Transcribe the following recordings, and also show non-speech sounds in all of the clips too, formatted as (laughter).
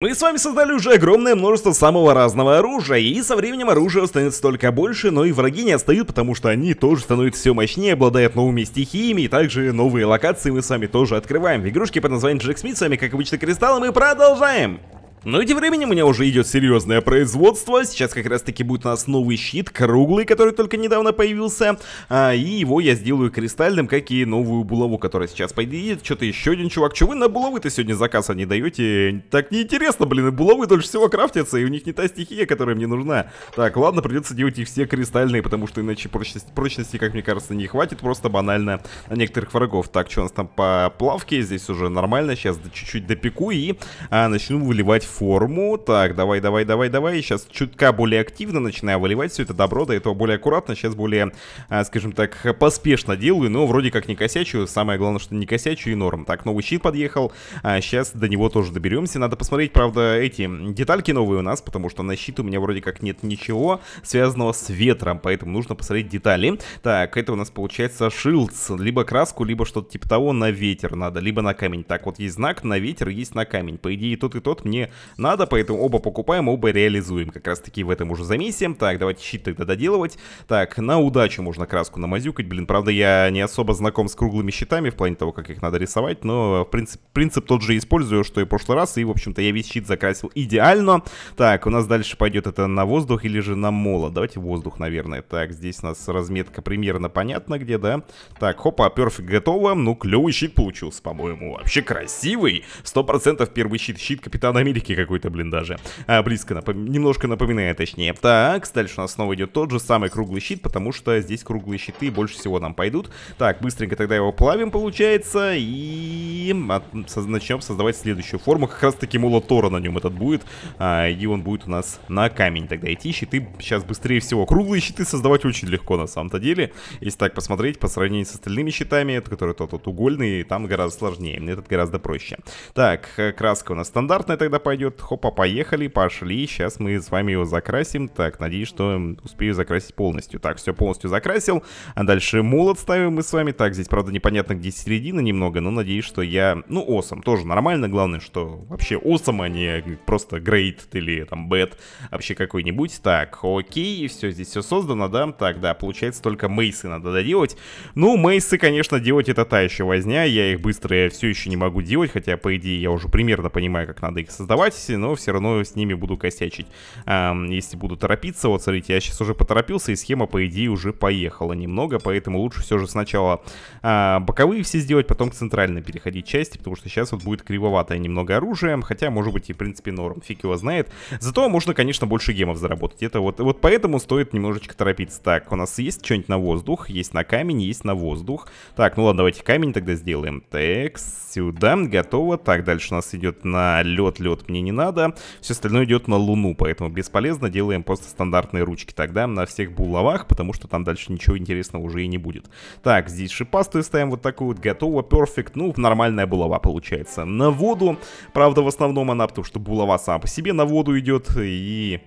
Мы с вами создали уже огромное множество самого разного оружия, и со временем оружия становится только больше, но и враги не отстают, потому что они тоже становятся все мощнее, обладают новыми стихиями, и также новые локации мы с вами тоже открываем. В игрушке под названием Джек Смит, с вами как обычно Кристалл, и мы продолжаем! Ну и тем временем у меня уже идет серьезное производство. Сейчас как раз таки будет у нас новый щит, круглый, который только недавно появился. А, и его я сделаю кристальным, как и новую булаву, которая сейчас поедет. Что-то еще один чувак. Че вы на булавы-то сегодня заказ они даете? Так неинтересно, блин, и булавы дольше всего крафтятся, и у них не та стихия, которая мне нужна. Так, ладно, придется делать их все кристальные, потому что иначе прочности, прочности как мне кажется, не хватит. Просто банально на некоторых врагов. Так, что у нас там по плавке? Здесь уже нормально. Сейчас чуть-чуть допеку и а, начну выливать форму. Так, давай, давай, давай, давай. Сейчас чутка более активно начинаю выливать все это добро. До этого более аккуратно, сейчас более, а, скажем так, поспешно делаю. Но вроде как не косячу. Самое главное, что не косячу и норм. Так, новый щит подъехал. Сейчас а, до него тоже доберемся. Надо посмотреть, правда, эти детальки новые у нас, потому что на щит у меня вроде как нет ничего связанного с ветром. Поэтому нужно посмотреть детали. Так, это у нас получается шилдс. Либо краску, либо что-то типа того на ветер надо, либо на камень. Так, вот есть знак на ветер, есть на камень. По идее, тот и тот мне надо, поэтому оба покупаем, оба реализуем как раз таки в этом уже замесе. Так, давайте щит тогда доделывать. Так, на удачу можно краску намазюкать, блин, правда я не особо знаком с круглыми щитами в плане того, как их надо рисовать, но принцип, принцип тот же использую, что и в прошлый раз, и в общем-то я весь щит закрасил идеально. Так, у нас дальше пойдет это на воздух или же на моло? давайте воздух, наверное. Так, здесь у нас разметка примерно понятна где, да? Так, хопа, перфект готово, ну клевый щит получился, по-моему, вообще красивый. 100% первый щит, щит Капитана Америки практически какой-то, блин, даже. А, близко, напом... немножко напоминает, точнее. Так, дальше у нас снова идет тот же самый круглый щит, потому что здесь круглые щиты больше всего нам пойдут. Так, быстренько тогда его плавим, получается, и от... начнем создавать следующую форму. Как раз таки Мулатора на нем этот будет, а, и он будет у нас на камень тогда идти. Щиты сейчас быстрее всего. Круглые щиты создавать очень легко на самом-то деле. Если так посмотреть, по сравнению с остальными щитами, которые тот, тот угольный, там гораздо сложнее, этот гораздо проще. Так, э, краска у нас стандартная тогда пойдет пойдет. Хопа, поехали, пошли. Сейчас мы с вами его закрасим. Так, надеюсь, что успею закрасить полностью. Так, все полностью закрасил. А дальше молот ставим мы с вами. Так, здесь, правда, непонятно, где середина немного, но надеюсь, что я... Ну, осом тоже нормально. Главное, что вообще осом, awesome, а не просто грейт или там бэт вообще какой-нибудь. Так, окей, все, здесь все создано, да? Так, да, получается, только мейсы надо доделать. Ну, мейсы, конечно, делать это та еще возня. Я их быстро я все еще не могу делать, хотя, по идее, я уже примерно понимаю, как надо их создавать покупать, но все равно с ними буду косячить. Если буду торопиться, вот смотрите, я сейчас уже поторопился, и схема, по идее, уже поехала немного, поэтому лучше все же сначала а, боковые все сделать, потом к центральной переходить части, потому что сейчас вот будет кривоватое немного оружие, хотя, может быть, и, в принципе, норм, фиг его знает. Зато можно, конечно, больше гемов заработать, это вот, вот поэтому стоит немножечко торопиться. Так, у нас есть что-нибудь на воздух, есть на камень, есть на воздух. Так, ну ладно, давайте камень тогда сделаем. Так, сюда, готово. Так, дальше у нас идет на лед, лед мне мне не надо. Все остальное идет на Луну, поэтому бесполезно. Делаем просто стандартные ручки тогда на всех булавах, потому что там дальше ничего интересного уже и не будет. Так, здесь шипастую ставим вот такую вот, готово, перфект. Ну, нормальная булава получается. На воду, правда, в основном она, потому что булава сама по себе на воду идет и...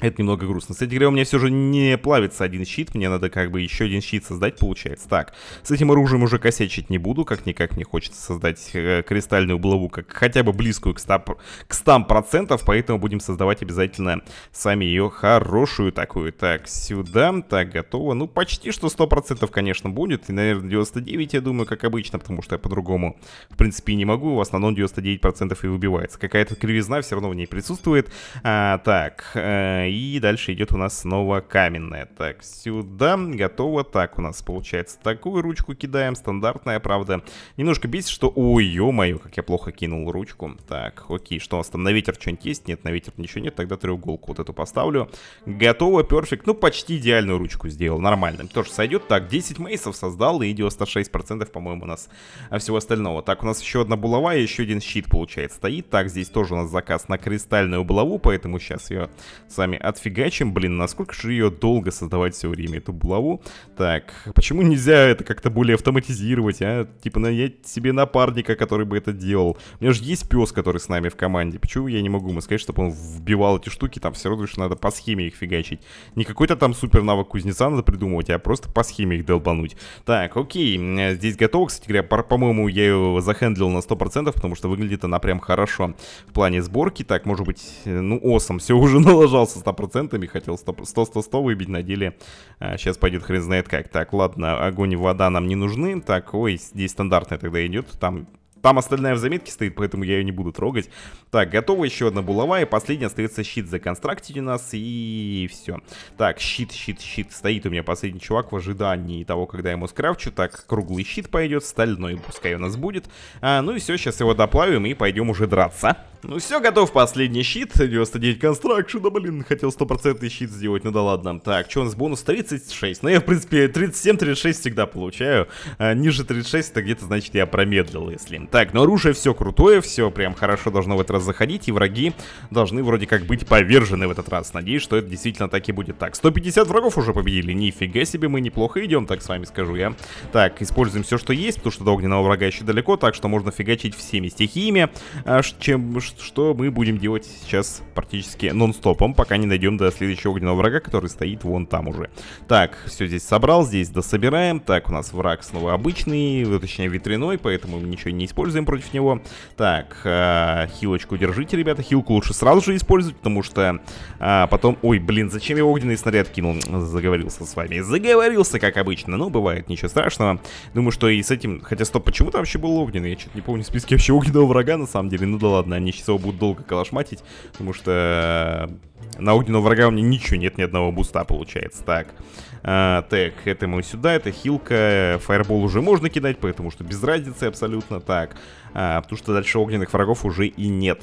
Это немного грустно. Кстати говоря, у меня все же не плавится один щит, мне надо как бы еще один щит создать, получается. Так, с этим оружием уже косячить не буду, как-никак мне хочется создать э, кристальную блаву, как хотя бы близкую к 100%, к 100%, поэтому будем создавать обязательно сами ее хорошую такую. Так, сюда, так, готово. Ну, почти что 100%, конечно, будет, и, наверное, 99, я думаю, как обычно, потому что я по-другому, в принципе, не могу, в основном 99% и выбивается. Какая-то кривизна все равно в ней присутствует. А, так, э, и дальше идет у нас снова каменная. Так, сюда. Готово. Так, у нас получается такую ручку кидаем. Стандартная, правда. Немножко бесит, что... Ой, ё-моё, как я плохо кинул ручку. Так, окей, что у нас там на ветер что-нибудь есть? Нет, на ветер ничего нет. Тогда треуголку вот эту поставлю. Готово, перфект. Ну, почти идеальную ручку сделал. Нормально. Тоже сойдет. Так, 10 мейсов создал и 96%, по-моему, у нас а, всего остального. Так, у нас еще одна булава и еще один щит, получается, стоит. Так, здесь тоже у нас заказ на кристальную булаву, поэтому сейчас ее с вами отфигачим. Блин, насколько же ее долго создавать все время, эту булаву? Так, почему нельзя это как-то более автоматизировать, а? Типа нанять себе напарника, который бы это делал. У меня же есть пес, который с нами в команде. Почему я не могу ему сказать, чтобы он вбивал эти штуки? Там все равно лишь надо по схеме их фигачить. Не какой-то там супер навык кузнеца надо придумывать, а просто по схеме их долбануть. Так, окей, здесь готово. Кстати говоря, по-моему, я ее захендлил на 100%, потому что выглядит она прям хорошо в плане сборки. Так, может быть, э, ну, осом все уже (laughs) налажался 100%, хотел 100-100 выбить, на деле а, сейчас пойдет хрен знает как. Так, ладно, огонь и вода нам не нужны. Так, ой, здесь стандартная тогда идет, там там остальная в заметке стоит, поэтому я ее не буду трогать. Так, готова еще одна булава, и последняя остается щит за у нас, и все. Так, щит, щит, щит. Стоит у меня последний чувак в ожидании того, когда я ему скрафчу. Так, круглый щит пойдет, стальной пускай у нас будет. А, ну и все, сейчас его доплавим и пойдем уже драться. Ну все, готов последний щит. 99 Да блин, хотел стопроцентный щит сделать, ну да ладно. Так, что у нас бонус? 36. Ну я, в принципе, 37-36 всегда получаю. А, ниже 36, это где-то, значит, я промедлил, если... Так, но ну, оружие все крутое, все прям хорошо должно в этот раз заходить, и враги должны вроде как быть повержены в этот раз. Надеюсь, что это действительно так и будет. Так, 150 врагов уже победили, нифига себе, мы неплохо идем, так с вами скажу я. Так, используем все, что есть, потому что до огненного врага еще далеко, так что можно фигачить всеми стихиями, а чем, что мы будем делать сейчас практически нон-стопом, пока не дойдем до следующего огненного врага, который стоит вон там уже. Так, все здесь собрал, здесь дособираем. Так, у нас враг снова обычный, э, точнее ветряной, поэтому ничего не используем используем против него. Так, э, хилочку держите, ребята. Хилку лучше сразу же использовать, потому что э, потом... Ой, блин, зачем я огненный снаряд кинул? Заговорился с вами. Заговорился, как обычно. Ну, бывает, ничего страшного. Думаю, что и с этим... Хотя, стоп, почему там вообще был огненный? Я что-то не помню в списке вообще огненного врага, на самом деле. Ну да ладно, они сейчас его будут долго калашматить, потому что... Э, на огненного врага у меня ничего нет, ни одного буста получается. Так, а, так, это мы сюда, это хилка. Э, фаербол уже можно кидать, поэтому что без разницы абсолютно. Так, так. Э, потому что дальше огненных врагов уже и нет.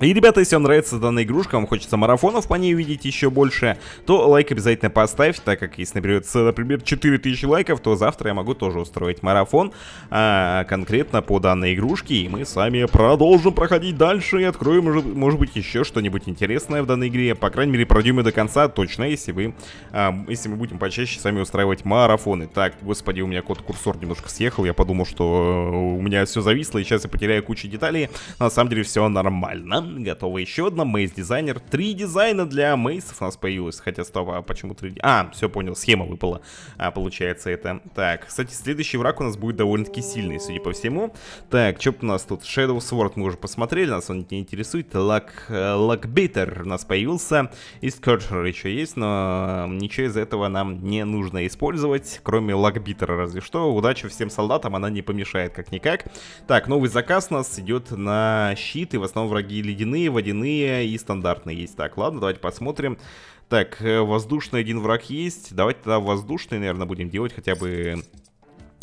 И, ребята, если вам нравится данная игрушка, вам хочется марафонов по ней увидеть еще больше, то лайк обязательно поставь, так как если наберется, например, 4000 лайков, то завтра я могу тоже устроить марафон а, конкретно по данной игрушке, и мы с вами продолжим проходить дальше и откроем, может, может быть, еще что-нибудь интересное в данной игре, по крайней мере, пройдем ее до конца, точно, если вы, а, если мы будем почаще с вами устраивать марафоны. Так, господи, у меня код курсор немножко съехал, я подумал, что э, у меня все зависло, и сейчас я потеряю кучу деталей, на самом деле все нормально готово еще одна Maze дизайнер. Три дизайна для мейсов у нас появилось. Хотя, стоп, а почему три? А, все понял, схема выпала. А, получается это. Так, кстати, следующий враг у нас будет довольно-таки сильный, судя по всему. Так, что у нас тут? Shadow Sword мы уже посмотрели, нас он не интересует. Лак, Лакбитер э, у нас появился. И Скорджер еще есть, но ничего из этого нам не нужно использовать, кроме Лакбитера разве что. Удачи всем солдатам, она не помешает как-никак. Так, новый заказ у нас идет на щит, и в основном враги или ледяные, водяные и стандартные есть. Так, ладно, давайте посмотрим. Так, э, воздушный один враг есть. Давайте тогда воздушный, наверное, будем делать хотя бы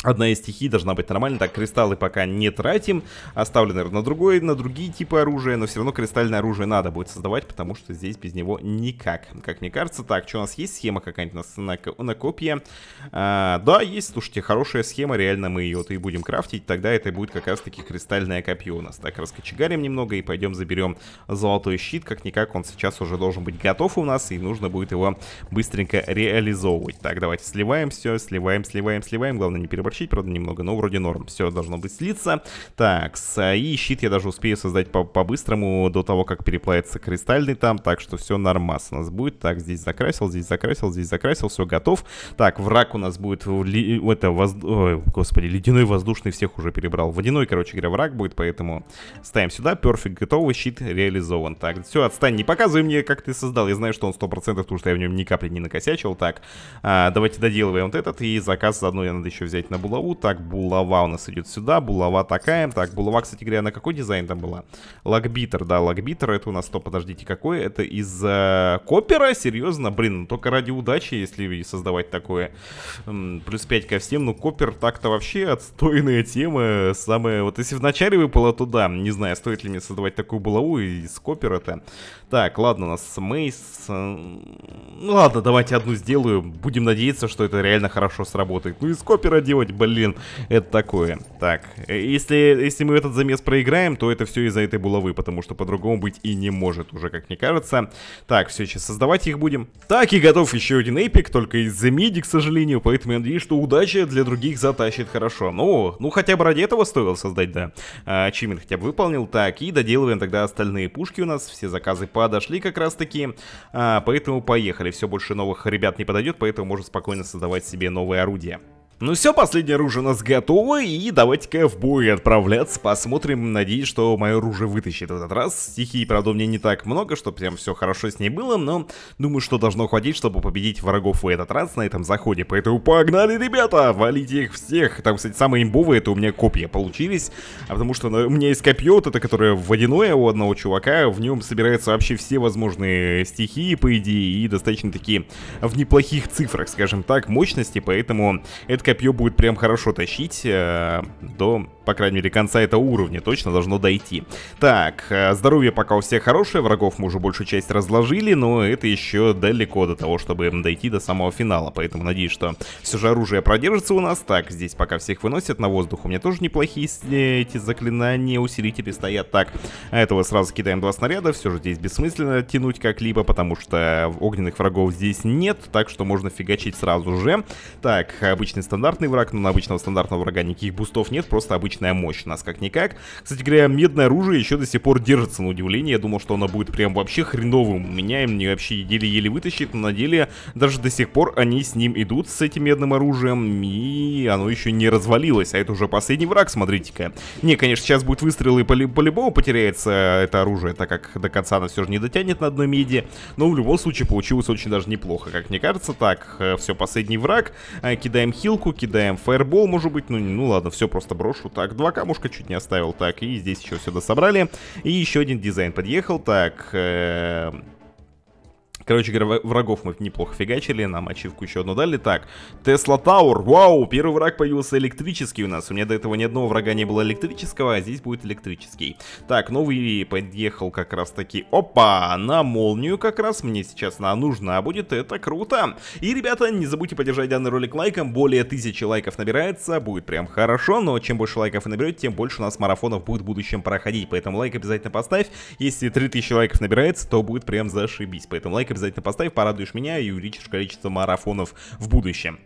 Одна из стихий должна быть нормально, так, кристаллы пока не тратим, оставлю, наверное, на другой, на другие типы оружия, но все равно кристальное оружие надо будет создавать, потому что здесь без него никак, как мне кажется. Так, что у нас есть схема какая-нибудь на, на, на копье? А, да, есть, слушайте, хорошая схема, реально мы ее-то и будем крафтить, тогда это будет как раз-таки кристальное копье у нас. Так, раскочегарим немного и пойдем заберем золотой щит, как-никак он сейчас уже должен быть готов у нас, и нужно будет его быстренько реализовывать. Так, давайте сливаем все, сливаем, сливаем, сливаем, главное не переборщить переборщить, правда, немного, но вроде норм. Все должно быть слиться. Так, и щит я даже успею создать по-быстрому -по до того, как переплавится кристальный там, так что все нормас у нас будет. Так, здесь закрасил, здесь закрасил, здесь закрасил, все готов. Так, враг у нас будет, ли, это, воз... Ой, господи, ледяной, воздушный всех уже перебрал. Водяной, короче говоря, враг будет, поэтому ставим сюда, перфект готовый, щит реализован. Так, все, отстань, не показывай мне, как ты создал. Я знаю, что он 100%, потому что я в нем ни капли не накосячил. Так, а, давайте доделываем вот этот, и заказ заодно я надо еще взять на булаву, так, булава у нас идет сюда, булава такая, так, булава, кстати говоря, на какой дизайн там была? Лакбитер, да, лакбитер, это у нас, то, подождите, какой? Это из э, копера, серьезно? Блин, ну только ради удачи, если создавать такое. М плюс 5 ко всем, ну, копер так-то вообще отстойная тема, самая, вот если вначале выпало, то да, не знаю, стоит ли мне создавать такую булаву из копера-то. Так, ладно, у нас мейс, ну, ладно, давайте одну сделаю, будем надеяться, что это реально хорошо сработает. Ну, из копера делать делать, блин, это такое. Так, э, если, если мы этот замес проиграем, то это все из-за этой булавы, потому что по-другому быть и не может уже, как мне кажется. Так, все, сейчас создавать их будем. Так, и готов еще один эпик, только из-за миди, к сожалению, поэтому я надеюсь, что удача для других затащит хорошо. Ну, ну хотя бы ради этого стоило создать, да. А, Ачивмент хотя бы выполнил. Так, и доделываем тогда остальные пушки у нас, все заказы подошли как раз-таки. А, поэтому поехали, все больше новых ребят не подойдет, поэтому можно спокойно создавать себе новые орудия. Ну все, последнее оружие у нас готово, и давайте-ка в бой отправляться, посмотрим, надеюсь, что мое оружие вытащит в этот раз. Стихии, правда, у меня не так много, чтобы прям все хорошо с ней было, но думаю, что должно хватить, чтобы победить врагов в этот раз на этом заходе. Поэтому погнали, ребята, валите их всех. Там, кстати, самые имбовые, это у меня копья получились, а потому что ну, у меня есть копье, вот это, которое водяное у одного чувака, в нем собираются вообще все возможные стихии, по идее, и достаточно такие в неплохих цифрах, скажем так, мощности, поэтому это копье будет прям хорошо тащить э, до по крайней мере, конца этого уровня точно должно дойти. Так, э, здоровье пока у всех хорошее, врагов мы уже большую часть разложили, но это еще далеко до того, чтобы дойти до самого финала, поэтому надеюсь, что все же оружие продержится у нас. Так, здесь пока всех выносят на воздух, у меня тоже неплохие э, эти заклинания, усилители стоят. Так, а этого сразу кидаем два снаряда, все же здесь бессмысленно тянуть как-либо, потому что огненных врагов здесь нет, так что можно фигачить сразу же. Так, обычный стандартный враг, но на обычного стандартного врага никаких бустов нет, просто обычный пушечная мощь у нас как-никак. Кстати говоря, медное оружие еще до сих пор держится на удивление. Я думал, что оно будет прям вообще хреновым у меня, и мне вообще еле-еле вытащит, но на деле даже до сих пор они с ним идут, с этим медным оружием, и оно еще не развалилось, а это уже последний враг, смотрите-ка. Не, конечно, сейчас будет выстрел, и по-любому потеряется это оружие, так как до конца оно все же не дотянет на одной миде, но в любом случае получилось очень даже неплохо, как мне кажется. Так, э, все, последний враг, э, кидаем хилку, кидаем фаербол, может быть, ну, ну ладно, все, просто брошу, так так, два камушка чуть не оставил. Так, и здесь еще сюда собрали. И еще один дизайн подъехал. Так, э Короче говоря, врагов мы неплохо фигачили, нам ачивку еще одну дали. Так, Тесла Таур, вау, первый враг появился электрический у нас. У меня до этого ни одного врага не было электрического, а здесь будет электрический. Так, новый подъехал как раз таки, опа, на молнию как раз, мне сейчас она нужна будет, это круто. И, ребята, не забудьте поддержать данный ролик лайком, более тысячи лайков набирается, будет прям хорошо, но чем больше лайков вы наберете, тем больше у нас марафонов будет в будущем проходить, поэтому лайк обязательно поставь. Если 3000 лайков набирается, то будет прям зашибись, поэтому лайк обязательно поставь, порадуешь меня и увеличишь количество марафонов в будущем.